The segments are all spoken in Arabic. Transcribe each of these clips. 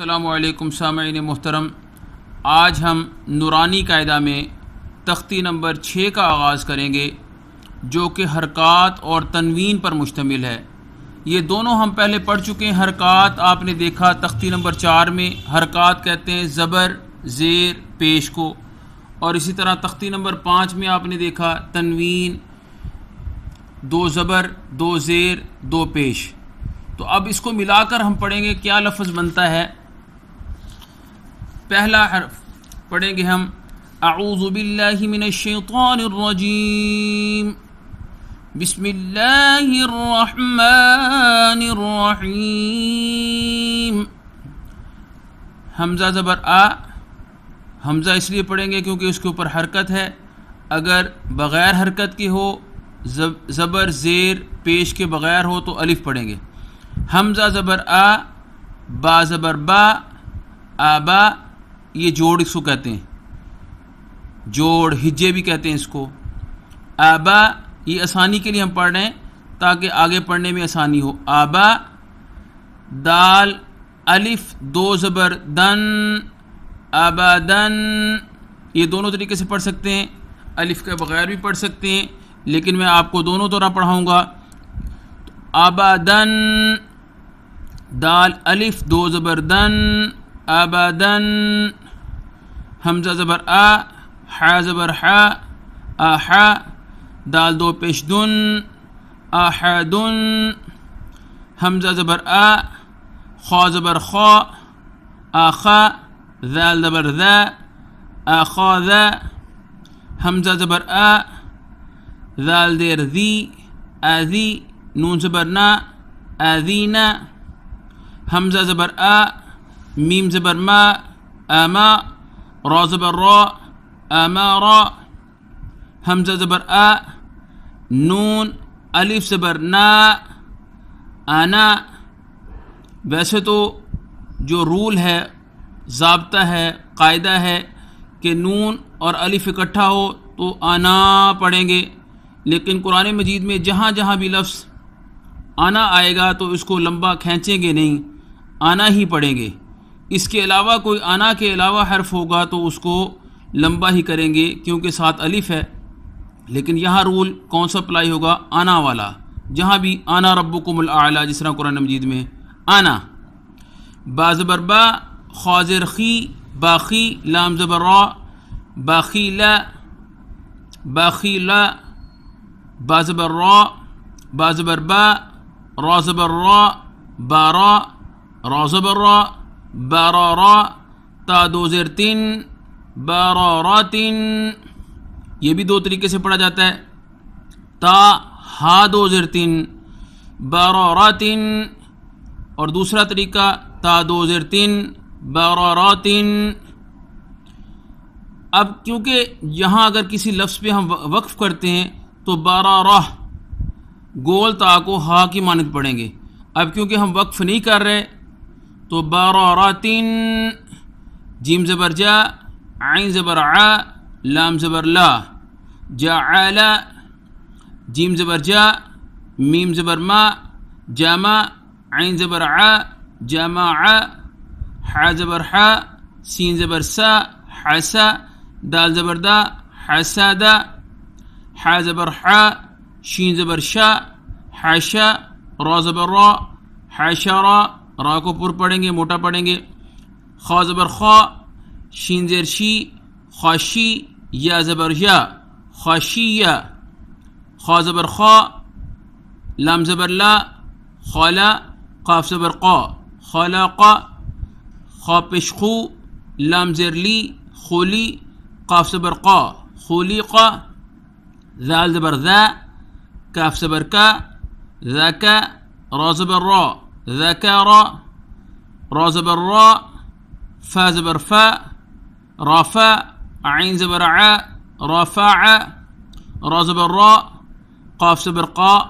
अल्लाम सामीन मोहतरम आज हम नूरानी कायदा में तख्ती नंबर छः का आगाज़ करेंगे जो कि हरकत और तनवीन पर मुश्तमिल है ये दोनों हम पहले पढ़ चुके हैं हरकत आपने देखा तख्ती नंबर चार में हरकत कहते हैं ज़बर ज़ेर पेश को और इसी तरह तख्ती नंबर पाँच में आपने देखा तनवीन दो ज़बर दो ज़ेर दो पेश तो अब इसको मिलाकर हम पढ़ेंगे क्या लफ्ज़ बनता है पहला हरफ पढ़ेंगे हम आऊज़बिल्लिमिनशैतरजीम बिस्मिल्लाहिर्रहमानिर्रहीम हमज़ा ज़बर आ हमज़ा इसलिए पढ़ेंगे क्योंकि उसके ऊपर हरकत है अगर बग़ैर हरकत की हो ज़बर ज़ेर पेश के बग़ैर हो तो अलिफ़ पढ़ेंगे हमज़ा ज़बर आ बा ज़बर बा आबा ये जोड़ इसको कहते हैं जोड़ हिज्जे भी कहते हैं इसको आबा ये आसानी के लिए हम पढ़ रहे हैं ताकि आगे पढ़ने में आसानी हो आबा दाल अलिफ दो ज़बर दन आबादन ये दोनों तरीके से पढ़ सकते हैं अलिफ के बग़ैर भी पढ़ सकते हैं लेकिन मैं आपको दोनों तरह पढ़ाऊँगा आबादन दाल अलिफ दो ज़बर दन आबादन همزه زبر آ حا زبر حا آحا دال دو پیش دون آحادون همزه زبر آ خا زبر خا آخا ذال زبر ذا آخا ذا همزه زبر آ ذال دير ذي آذي نون زبر نا آذينا همزه زبر آ ميم زبر ما آما रॉ ज़बर रॉ अमा रॉ हमजा ज़बर आ नून अलिफ ज़बर ना आना वैसे तो जो रूल है जबता है कायदा है कि नून और अलिफ इकट्ठा हो तो आना पढ़ेंगे लेकिन कुरान मजीद में जहाँ जहाँ भी लफ्स आना आएगा तो इसको लंबा खींचेंगे नहीं आना ही पढ़ेंगे इसके अलावा कोई आना के अलावा हर्फ होगा तो उसको लंबा ही करेंगे क्योंकि साथ अलिफ है लेकिन यहाँ रूल कौन सा अप्लाई होगा आना वाला जहाँ भी आना रब्बुकुमुल आला जिस तरह कुरान मजीद में आना बाजबरबा ख़ी बाखी लाम ला बाखी ला बाजबर्रा बाजबरबा रॉजबर्रा बारा रॉजबर्रा बररा ता दो ज़ेर तीन ये भी दो तरीके से पढ़ा जाता है ता हा दो जर तीन बररातिन और दूसरा तरीका ता दो जर तीन बररातिन अब क्योंकि यहाँ अगर किसी लफ्ज़ पे हम वक्फ़ करते हैं तो बराराह गोल ता को हा की मानक पढ़ेंगे अब क्योंकि हम वक्फ़ नहीं कर रहे بررة جيم زبر جاء عين زبر عاء لام زبر لا جعل جيم زبر جاء ميم زبر ما جامع عين زبر ع جماعة ح زبر ح سين زبر سا حسا دال زبر دا حسادا ح زبر ح شين زبر شا حشا را زبر را حشرا रा को पुर पढ़ेंगे मोटा पढ़ेंगे खा ज़बर खा शीन ज़ेर शी खाशी या ज़बर या खाशी या खा ज़बर खा लाम ज़बर ला खाला काफ ज़बर क़ा खाला क़ा खा पेश खू लाम ज़ेर ली खोली काफ ज़बर क़ा खोली क़ा ज़ाल ज़बर ज़ा काफ ज़बर का ज़ा का रा ज़बर रा ذكر را زبر را فا زبر فا رفع عين زبر ع رفع را زبر را قاف زبر قا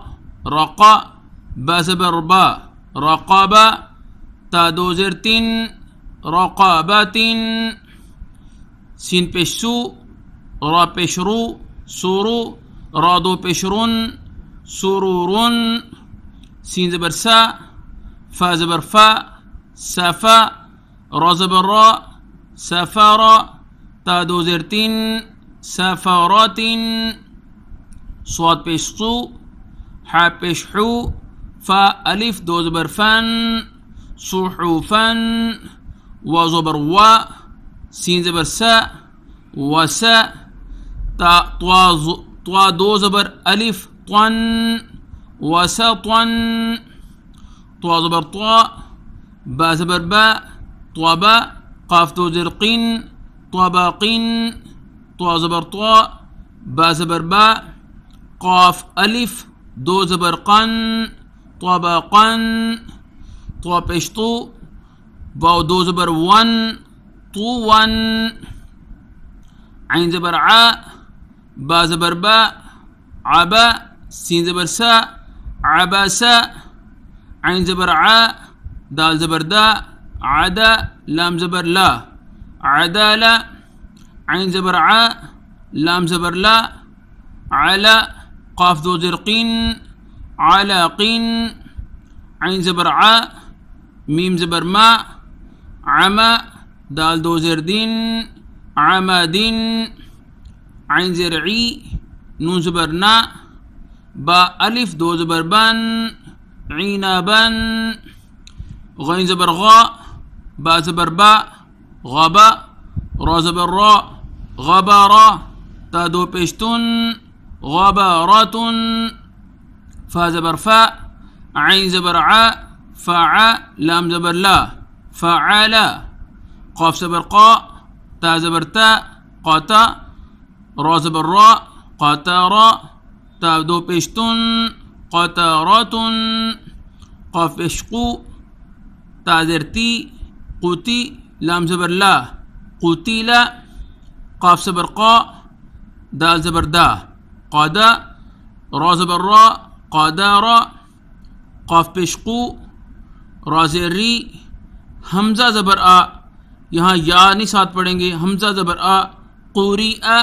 رقا با زبر با رقابة تا دو زرتين تن سين پیش را پیش سورو را دو پیش سين زبر سا فا زبر فا سفا را زبر را سفارا تا دوزر تن سفارات صوت پیش صو حا پیش حو فا الف دو زبر فن صحوفا و زبر و سين زبر سا و سا تا طوا دو زبر الف طن سطوان طوا زبر طوا با زبر باء طوا باء قاف تو زر قن طوا با قن طوا زبر طوا با زبر باء قاف ألف دو زبر قن طوا با قن طوا پیش باو دو زبر ون طو ون عين زبر عاء با زبر باء عباء سين زبر ساء عباساء عين زبر ع دال زبر دا عدا لام زبر لا عدالة عين زبر ع لام زبر لا على قاف ذو زرقين على قين عين زبر ع ميم زبر ما عما دال ذو زردين عمادين عين زرعي نون زبر نا با ألف ذو زبر بان عنبا غين زبر غاء باء زبر باء غباء را زبر را غبارا تا دو بيشتون غبارات فا زبر فاء عين زبر عاء فاعا لام زبر لا فعلا قاف زبر قاء تا زبر تاء قاتا را زبر را قاتارا تا دو بيشتون قطرة قفشقو تادرتي قوتي لام زبر لا قتيلة قاف زبر قاء دال زبر دا قادا را زبر را قادارا قاف पेशकू राजेरी हमज़ा ज़बर आ यहाँ या नहीं साथ पढ़ेंगे हमज़ा ज़बर आ कोरी आ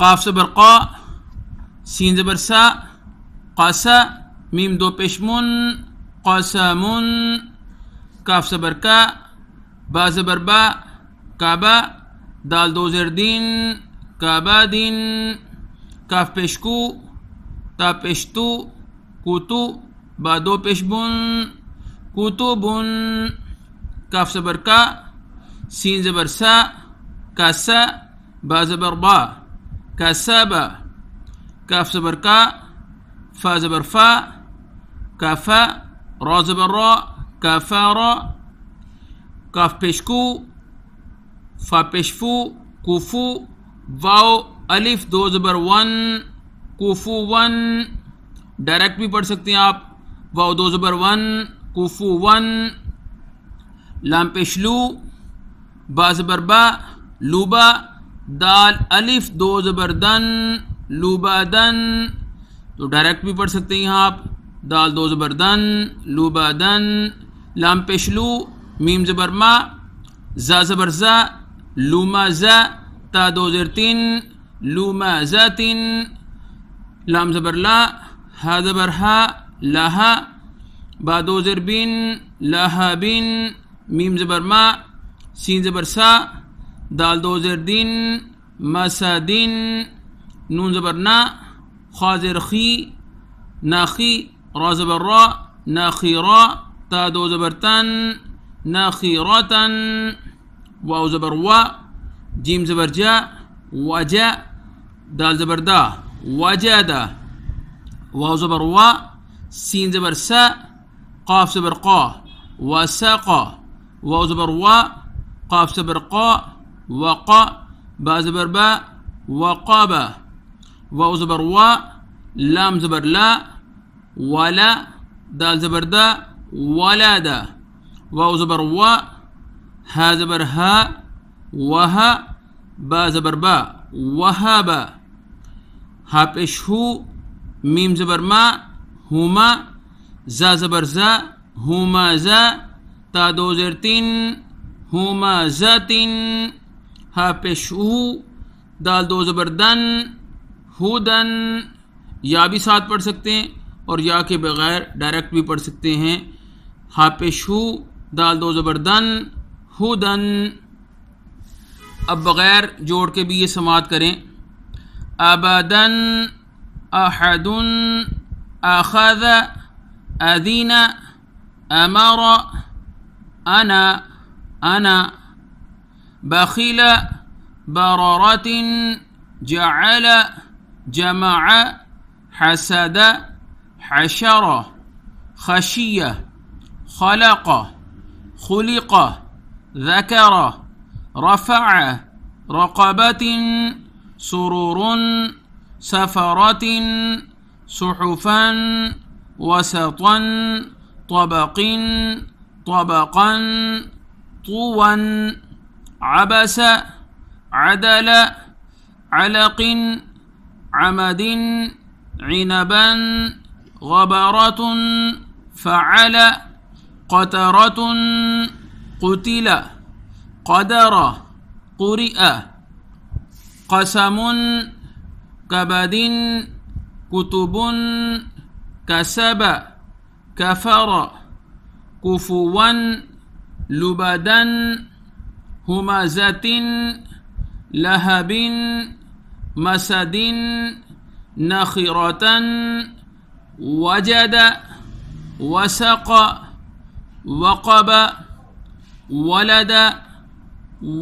काफ ज़बर क़ा سين زبر سا قاسا ميم دو بيشمون قاسامون كاف زبر كا با زبر با كابا دال دو زر دين كابا دين كاف بيشكو تا بيشتو كوتو با دو بيشبون كتب كاف زبر كا سين زبر سا كاسا با زبر با كاسابا काफ ज़बर का फ़ा ज़बर फ़ा काफ़ा रॉ ज़बर रॉ काफ़ा रॉ काफ पेशकू फ़ा पेशफू कोफू वाओ अलिफ दो ज़बर वन कोफू वन डायरेक्ट भी पढ़ सकते हैं आप वाओ दो ज़बर वन कोफू वन लाम पेशलू बा ज़बर बा लूबा दाल अलिफ दो ज़बर दन लुबादन तो डायरेक्ट भी पढ़ सकते हैं यहाँ आप दाल दो ज़बरदन लुबादन लाम पेशलू मीम ज़बरमा ज़ा ज़बरज़ा लूमा ज़ा ता दो ज़र तीन लूमा ज़ा तीन लाम ज़बरला हा ज़बरहा ला बा दो ज़र बिन लाहा बिन मीम ज़बरमा सीन सा दाल दो ज़र दिन मसा दिन نون زبر نا خازر خي ناخي را زبر را ناخيرا تا دو زبر تن ناخيرة واو زبر و جيم زبر جا وجا دال زبر دا وجادا واو زبر و سين زبر سا قاف زبر قا وساقا واو زبر و قاف زبر قا وقا با زبر با وقابا واو زبر وا لام زبر لا ولا دال زبر دا ولا دا واو زبر وا ها زبر ها وها با زبر با وها با ها بش هو ميم زبر ما هما زا زبر زا هما زا تا دو زرتين هما زاتين ها بش هو دال دو زبر دن हुदन या भी साथ पढ़ सकते हैं और या के बगैर डायरेक्ट भी पढ़ सकते हैं हापेश हु दाल दो ज़बरदन हुदन अब बग़ैर जोड़ के भी ये समात करें अबदन अहदन अखद अदीन अमर अना अना बखिल बररतिन जअला جمع حسد حشر خشية خلق خلق ذكر رفع رقبة سرور سفرة صحفا وسطا طبق طبقا طوا عبس عدل علق عمد عنبا غبرة فعل قترة قتل قدر قرئ قسم كبد كتب كسب كفر كفوا لبدا همزة لهب मसदिन نخرة वजद وسق وقب ولد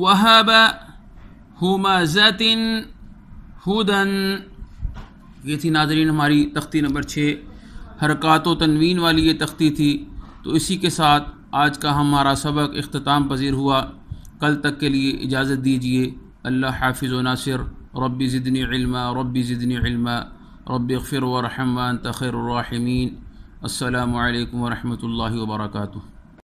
وهب همزة हुदन ये थी नाजरीन हमारी तख्ती नंबर छः हरकत व तनवीन वाली ये तख्ती थी तो इसी के साथ आज का हमारा सबक अख्ताम पजीर हुआ कल तक के लिए इजाज़त दीजिए अल्लाह हाफिज़ व नासिर رب زدني علما رب زدني علما رب اغفر وارحم وأنت خير الراحمين السلام عليكم ورحمة الله وبركاته